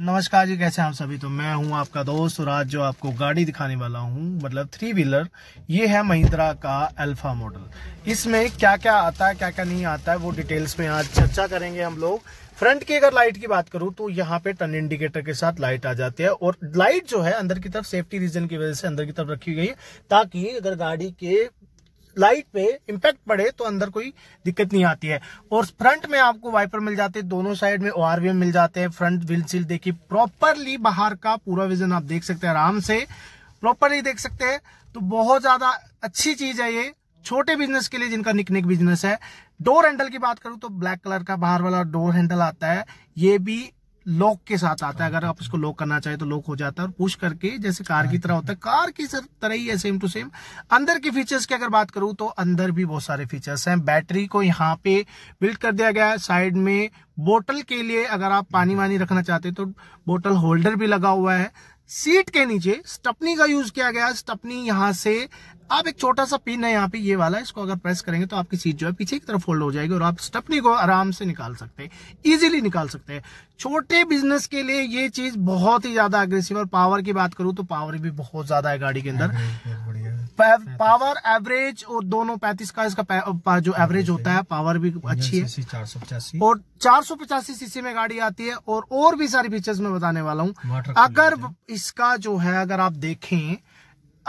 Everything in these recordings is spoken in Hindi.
नमस्कार जी कैसे हैं आप सभी तो मैं हूं आपका दोस्त और आज जो आपको गाड़ी दिखाने वाला हूं मतलब थ्री व्हीलर ये है महिंद्रा का अल्फा मॉडल इसमें क्या क्या आता है क्या क्या नहीं आता है वो डिटेल्स में आज चर्चा करेंगे हम लोग फ्रंट की अगर लाइट की बात करूं तो यहाँ पे टर्न इंडिकेटर के साथ लाइट आ जाती है और लाइट जो है अंदर की तरफ सेफ्टी रीजन की वजह से अंदर की तरफ रखी गई है ताकि अगर गाड़ी के लाइट पे इम्पैक्ट पड़े तो अंदर कोई दिक्कत नहीं आती है और फ्रंट में आपको वाइपर मिल जाते हैं दोनों साइड में ओ मिल जाते हैं फ्रंट विंडशील्ड देखिए प्रॉपरली बाहर का पूरा विजन आप देख सकते हैं आराम से प्रॉपरली देख सकते हैं तो बहुत ज्यादा अच्छी चीज है ये छोटे बिजनेस के लिए जिनका निक निक बिजनेस है डोर हैंडल की बात करूं तो ब्लैक कलर का बाहर वाला डोर हैंडल आता है ये भी लॉक के साथ आता है अगर आप इसको लॉक करना चाहे तो लॉक हो जाता है और पुश करके जैसे कार की तरह होता है कार की तरह ही है सेम टू सेम अंदर के फीचर्स की अगर बात करूं तो अंदर भी बहुत सारे फीचर्स हैं बैटरी को यहाँ पे बिल्ड कर दिया गया है साइड में बोतल के लिए अगर आप पानी वानी रखना चाहते तो बोतल होल्डर भी लगा हुआ है सीट के नीचे स्टपनी का यूज किया गया स्टपनी यहाँ से आप एक छोटा सा पिन है यहाँ पे ये वाला इसको अगर प्रेस करेंगे तो आपकी सीट जो है पीछे की तरफ फोल्ड हो जाएगी और आप स्टपनी को आराम से निकाल सकते हैं इजीली निकाल सकते हैं छोटे बिजनेस के लिए ये चीज बहुत ही ज्यादा अग्रेसिव और पावर की बात करूँ तो पावर भी बहुत ज्यादा है गाड़ी के अंदर हम्म, हम्म, हम्म, पावर एवरेज और दोनों पैंतीस का इसका जो एवरेज होता है पावर भी अच्छी है और चार सौ पचासी सीसी में गाड़ी आती है और और भी सारी फीचर्स मैं बताने वाला हूँ अगर इसका जो है अगर आप देखें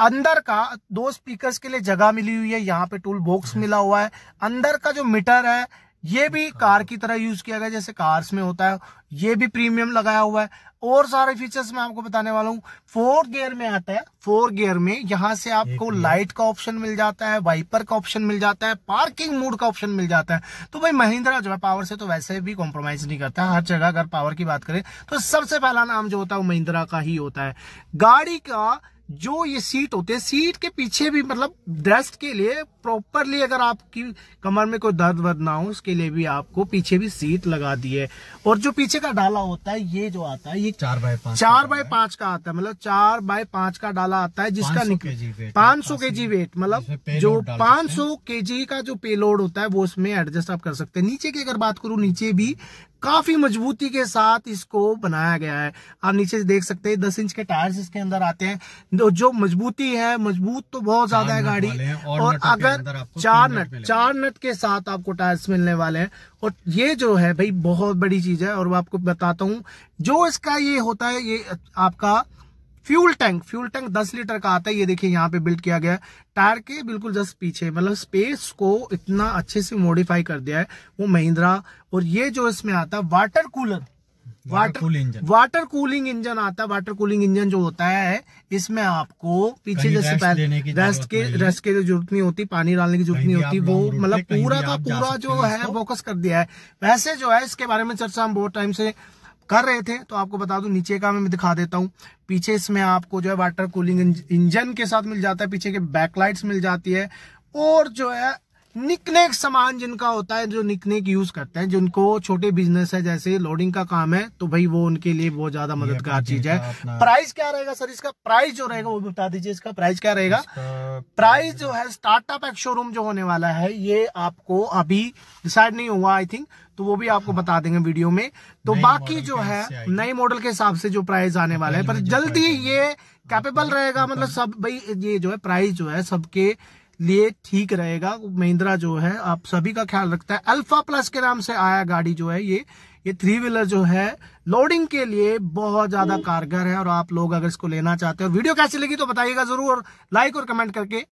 अंदर का दो स्पीकर्स के लिए जगह मिली हुई है यहाँ पे टूल बॉक्स हम्म। मिला हुआ है अंदर का जो मीटर है ये भी हाँ। कार की तरह यूज किया गया जैसे कार्स में होता है ये भी प्रीमियम लगाया हुआ है और सारे फीचर्स मैं आपको बताने वाला हूँ फोर गियर में आता है फोर गियर में यहाँ से आपको लाइट का ऑप्शन मिल जाता है वाइपर का ऑप्शन मिल जाता है पार्किंग मोड का ऑप्शन मिल जाता है तो भाई महिंद्रा जो है पावर से तो वैसे भी कॉम्प्रोमाइज नहीं करता हर जगह अगर पावर की बात करें तो सबसे पहला नाम जो होता है वो महिंद्रा का ही होता है गाड़ी का जो ये सीट होते हैं सीट के पीछे भी मतलब ड्रेस्ट के लिए प्रॉपरली अगर आपकी कमर में कोई दर्द वर्द ना हो उसके लिए भी आपको पीछे भी सीट लगा दी है और जो पीछे का डाला होता है ये जो आता है ये चार बाय पांच चार बाय पांच का आता है मतलब चार बाय पांच का डाला आता है जिसका पांच सौ के जी वेट मतलब जो पांच सौ के जी मतलब का जो पेलोड होता है वो उसमें एडजस्ट आप कर सकते हैं नीचे की अगर बात करूं नीचे भी काफी मजबूती के साथ इसको बनाया गया है आप नीचे देख सकते हैं दस इंच के टायर्स इसके अंदर आते हैं तो जो मजबूती है मजबूत तो बहुत ज्यादा है गाड़ी और, और अगर चार नट चार नट के साथ आपको टायर्स मिलने वाले हैं और ये जो है भाई बहुत बड़ी चीज है और मैं आपको बताता हूँ जो इसका ये होता है ये आपका fuel tank fuel tank 10 litre का आता है ये देखिए यहाँ पे बिल्ड किया गया है टायर के बिल्कुल जस्ट पीछे मतलब स्पेस को इतना अच्छे से मॉडिफाई कर दिया है वो महिंद्रा और ये जो इसमें आता है water cooler water cool engine water cooling engine आता है वाटर कूलिंग इंजन जो होता है इसमें आपको पीछे जैसे रेस्ट, रेस्ट के रेस्ट के जरूरत नहीं होती पानी डालने की जरूरत नहीं होती वो मतलब पूरा का पूरा जो है फोकस कर दिया है वैसे जो है इसके बारे में चर्चा हम बहुत टाइम से कर रहे थे तो आपको बता दूं नीचे का मैं दिखा देता हूँ पीछे इसमें आपको जो है वाटर कूलिंग इंजन के साथ मिल जाता है पीछे के बैकलाइट्स मिल जाती है और जो है निकनेक सामान जिनका होता है जो निकनेक यूज करते हैं जिनको छोटे बिजनेस है जैसे लोडिंग का काम है तो भाई वो उनके लिए बहुत ज्यादा मददगार चीज है प्राइस क्या रहेगा सर इसका प्राइस जो रहेगा वो बता दीजिए इसका प्राइस क्या रहेगा प्राइस जो है स्टार्टअप एक शोरूम जो होने वाला है ये आपको अभी डिसाइड नहीं हुआ आई थिंक तो वो भी आपको हाँ। बता देंगे वीडियो में तो बाकी जो है नए मॉडल के हिसाब से जो प्राइस आने वाला है पर जल्दी ये कैपेबल हाँ, रहेगा मतलब सब भाई ये जो है प्राइस जो है सबके लिए ठीक रहेगा महिंद्रा जो है आप सभी का ख्याल रखता है अल्फा प्लस के नाम से आया गाड़ी जो है ये ये थ्री व्हीलर जो है लोडिंग के लिए बहुत ज्यादा हम्म। कारगर है और आप लोग अगर इसको लेना चाहते हो वीडियो कैसी लगी तो बताइएगा जरूर और लाइक और कमेंट करके